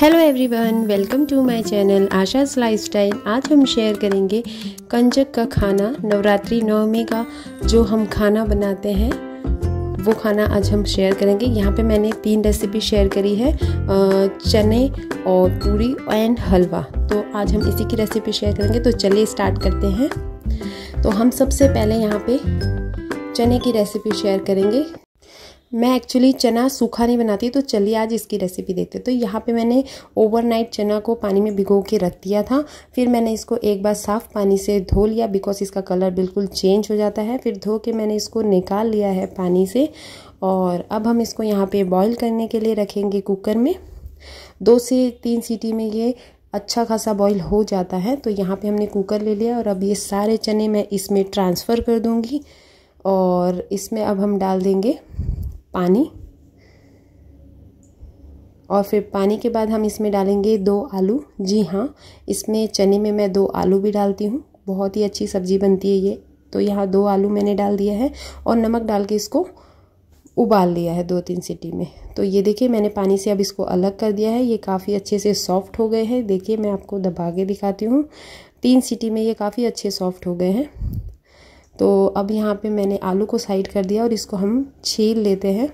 hello everyone welcome to my channel Asha's lifestyle आज हम share करेंगे कंजक का खाना नवरात्रि नवमी का जो हम खाना बनाते हैं वो खाना आज हम शेयर करेंगे यहाँ पे मैंने तीन रेसिपी शेयर करी है चने और पूरी एंड हलवा तो आज हम इसी की रेसिपी शेयर करेंगे तो चलिए स्टार्ट करते हैं तो हम सबसे पहले यहाँ पे चने की रेसिपी शेयर करेंगे मैं एक्चुअली चना सूखा नहीं बनाती तो चलिए आज इसकी रेसिपी देखते तो यहाँ पे मैंने ओवरनाइट चना को पानी में भिगो के रख दिया था फिर मैंने इसको एक बार साफ़ पानी से धो लिया बिकॉज इसका कलर बिल्कुल चेंज हो जाता है फिर धो के मैंने इसको निकाल लिया है पानी से और अब हम इसको यहाँ पर बॉयल करने के लिए रखेंगे कुकर में दो से तीन सीटी में ये अच्छा खासा बॉईल हो जाता है तो यहाँ पे हमने कुकर ले लिया और अब ये सारे चने मैं इसमें ट्रांसफ़र कर दूँगी और इसमें अब हम डाल देंगे पानी और फिर पानी के बाद हम इसमें डालेंगे दो आलू जी हाँ इसमें चने में मैं दो आलू भी डालती हूँ बहुत ही अच्छी सब्ज़ी बनती है ये तो यहाँ दो आलू मैंने डाल दिया है और नमक डाल के इसको उबाल लिया है दो तीन सीटी में तो ये देखिए मैंने पानी से अब इसको अलग कर दिया है ये काफ़ी अच्छे से सॉफ्ट हो गए हैं देखिए मैं आपको दबा के दिखाती हूँ तीन सीटी में ये काफ़ी अच्छे सॉफ्ट हो गए हैं तो अब यहाँ पे मैंने आलू को साइड कर दिया और इसको हम छील लेते हैं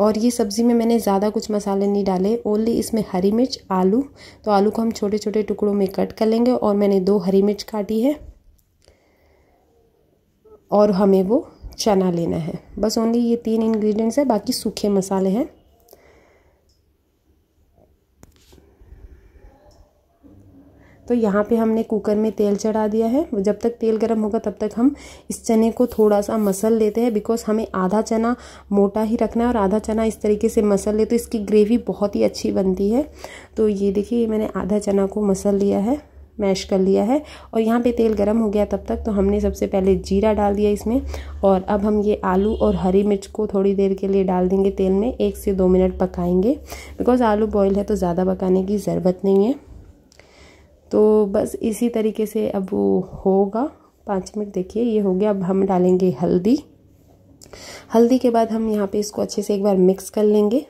और ये सब्ज़ी में मैंने ज़्यादा कुछ मसाले नहीं डाले ओनली इसमें हरी मिर्च आलू तो आलू को हम छोटे छोटे टुकड़ों में कट कर लेंगे और मैंने दो हरी मिर्च काटी है और हमें वो चना लेना है बस ओनली ये तीन इंग्रेडिएंट्स है बाकी सूखे मसाले हैं तो यहाँ पे हमने कुकर में तेल चढ़ा दिया है जब तक तेल गर्म होगा तब तक हम इस चने को थोड़ा सा मसल लेते हैं बिकॉज हमें आधा चना मोटा ही रखना है और आधा चना इस तरीके से मसल ले तो इसकी ग्रेवी बहुत ही अच्छी बनती है तो ये देखिए मैंने आधा चना को मसल लिया है मैश कर लिया है और यहाँ पे तेल गरम हो गया तब तक तो हमने सबसे पहले जीरा डाल दिया इसमें और अब हम ये आलू और हरी मिर्च को थोड़ी देर के लिए डाल देंगे तेल में एक से दो मिनट पकाएंगे बिकॉज़ आलू बॉयल है तो ज़्यादा पकाने की ज़रूरत नहीं है तो बस इसी तरीके से अब वो होगा पाँच मिनट देखिए ये हो गया अब हम डालेंगे हल्दी हल्दी के बाद हम यहाँ पे इसको अच्छे से एक बार मिक्स कर लेंगे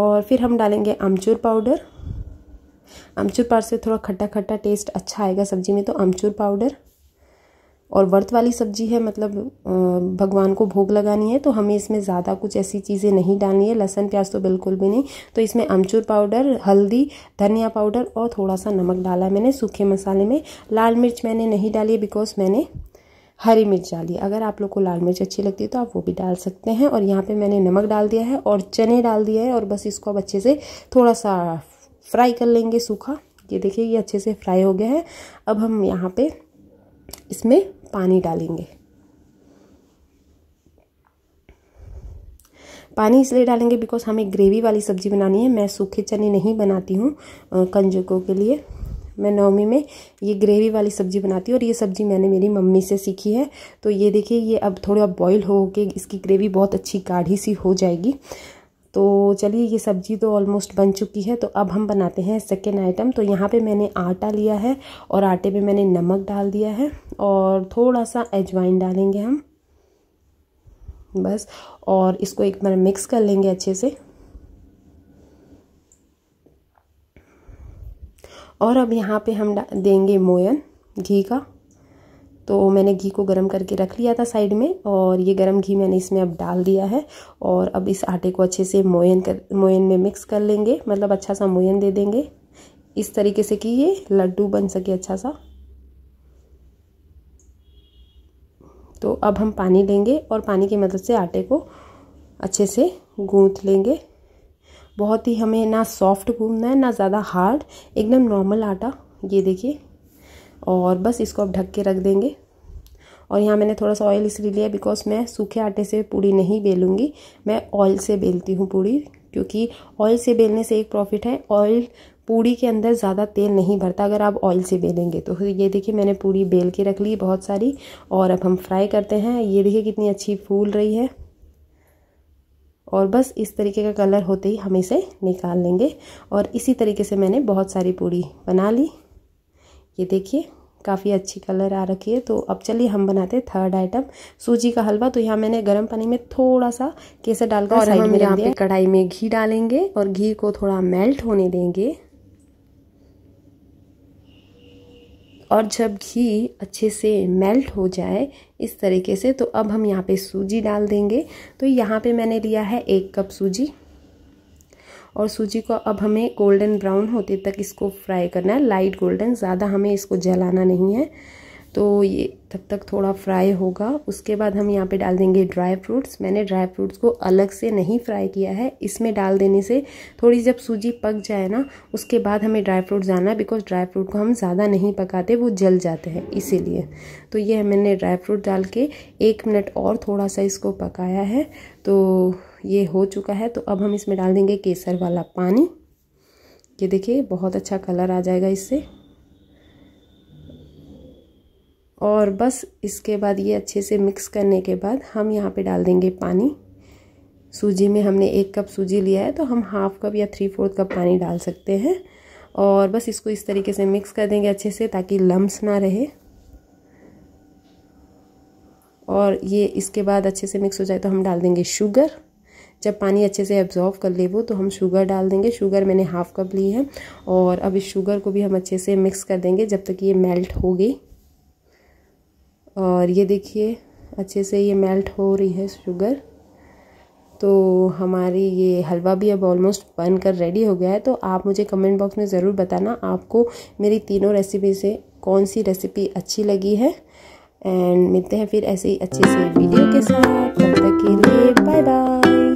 और फिर हम डालेंगे आमचूर पाउडर अमचूर पाउडर से थोड़ा खट्टा खट्टा टेस्ट अच्छा आएगा सब्जी में तो अमचूर पाउडर और व्रत वाली सब्जी है मतलब भगवान को भोग लगानी है तो हमें इसमें ज़्यादा कुछ ऐसी चीज़ें नहीं डालनी है लहसन प्याज तो बिल्कुल भी नहीं तो इसमें अमचूर पाउडर हल्दी धनिया पाउडर और थोड़ा सा नमक डाला है मैंने सूखे मसाले में लाल मिर्च मैंने नहीं डाली बिकॉज मैंने हरी मिर्च डाली अगर आप लोग को लाल मिर्च अच्छी लगती है तो आप वो भी डाल सकते हैं और यहाँ पर मैंने नमक डाल दिया है और चने डाल दिया है और बस इसको अब अच्छे से थोड़ा सा फ्राई कर लेंगे सूखा ये देखिए ये अच्छे से फ्राई हो गया है अब हम यहाँ पर इसमें पानी डालेंगे पानी इसलिए डालेंगे बिकॉज हमें ग्रेवी वाली सब्ज़ी बनानी है मैं सूखे चने नहीं बनाती हूँ कंजुकों के लिए मैं नवमी में ये ग्रेवी वाली सब्ज़ी बनाती हूँ और ये सब्ज़ी मैंने मेरी मम्मी से सीखी है तो ये देखिए ये अब थोड़ा बॉईल हो के इसकी ग्रेवी बहुत अच्छी गाढ़ी सी हो जाएगी तो चलिए ये सब्ज़ी तो ऑलमोस्ट बन चुकी है तो अब हम बनाते हैं सेकेंड आइटम तो यहाँ पे मैंने आटा लिया है और आटे में मैंने नमक डाल दिया है और थोड़ा सा एजवाइन डालेंगे हम बस और इसको एक बार मिक्स कर लेंगे अच्छे से और अब यहाँ पे हम देंगे मोयन घी का तो मैंने घी को गर्म करके रख लिया था साइड में और ये गर्म घी मैंने इसमें अब डाल दिया है और अब इस आटे को अच्छे से मोयन कर मोयन में मिक्स कर लेंगे मतलब अच्छा सा मोयन दे देंगे इस तरीके से कि ये लड्डू बन सके अच्छा सा तो अब हम पानी लेंगे और पानी की मदद से आटे को अच्छे से गूँथ लेंगे बहुत ही हमें ना सॉफ्ट घूमना है ना ज़्यादा हार्ड एकदम नॉर्मल आटा ये देखिए और बस इसको अब ढक के रख देंगे और यहाँ मैंने थोड़ा सा ऑयल इसलिए लिया बिकॉज मैं सूखे आटे से पूड़ी नहीं बेलूँगी मैं ऑयल से बेलती हूँ पूड़ी क्योंकि ऑयल से बेलने से एक प्रॉफिट है ऑयल पूड़ी के अंदर ज़्यादा तेल नहीं भरता अगर आप ऑयल से बेलेंगे तो ये देखिए मैंने पूड़ी बेल के रख ली बहुत सारी और अब हम फ्राई करते हैं ये देखिए कितनी अच्छी फूल रही है और बस इस तरीके का कलर होते ही हम इसे निकाल लेंगे और इसी तरीके से मैंने बहुत सारी पूड़ी बना ली ये देखिए काफ़ी अच्छी कलर आ रखी है तो अब चलिए हम बनाते हैं थर्ड आइटम सूजी का हलवा तो यहाँ मैंने गर्म पानी में थोड़ा सा केसर डालकर और साइड अच्छा, में यहाँ पे कढ़ाई में घी डालेंगे और घी को थोड़ा मेल्ट होने देंगे और जब घी अच्छे से मेल्ट हो जाए इस तरीके से तो अब हम यहाँ पे सूजी डाल देंगे तो यहाँ पे मैंने लिया है एक कप सूजी और सूजी को अब हमें गोल्डन ब्राउन होते तक इसको फ्राई करना है लाइट गोल्डन ज़्यादा हमें इसको जलाना नहीं है तो ये तब तक थोड़ा फ्राई होगा उसके बाद हम यहाँ पे डाल देंगे ड्राई फ्रूट्स मैंने ड्राई फ्रूट्स को अलग से नहीं फ्राई किया है इसमें डाल देने से थोड़ी जब सूजी पक जाए ना उसके बाद हमें ड्राई फ्रूट डालना है बिकॉज ड्राई फ्रूट को हम ज़्यादा नहीं पकाते वो जल जाते हैं इसीलिए तो ये मैंने ड्राई फ्रूट डाल के एक मिनट और थोड़ा सा इसको पकाया है तो ये हो चुका है तो अब हम इसमें डाल देंगे केसर वाला पानी ये देखिए बहुत अच्छा कलर आ जाएगा इससे और बस इसके बाद ये अच्छे से मिक्स करने के बाद हम यहाँ पे डाल देंगे पानी सूजी में हमने एक कप सूजी लिया है तो हम हाफ कप या थ्री फोर्थ कप पानी डाल सकते हैं और बस इसको इस तरीके से मिक्स कर देंगे अच्छे से ताकि लम्स ना रहे और ये इसके बाद अच्छे से मिक्स हो जाए तो हम डाल देंगे शुगर जब पानी अच्छे से एब्जॉर्व कर ले वो तो हम शुगर डाल देंगे शुगर मैंने हाफ़ कप ली है और अब इस शुगर को भी हम अच्छे से मिक्स कर देंगे जब तक ये मेल्ट हो गई और ये देखिए अच्छे से ये मेल्ट हो रही है शुगर तो हमारी ये हलवा भी अब ऑलमोस्ट बन कर रेडी हो गया है तो आप मुझे कमेंट बॉक्स में ज़रूर बताना आपको मेरी तीनों रेसिपी से कौन सी रेसिपी अच्छी लगी है एंड मिलते हैं फिर ऐसे ही अच्छे से वीडियो के साथ तब तक के लिए बाय बाय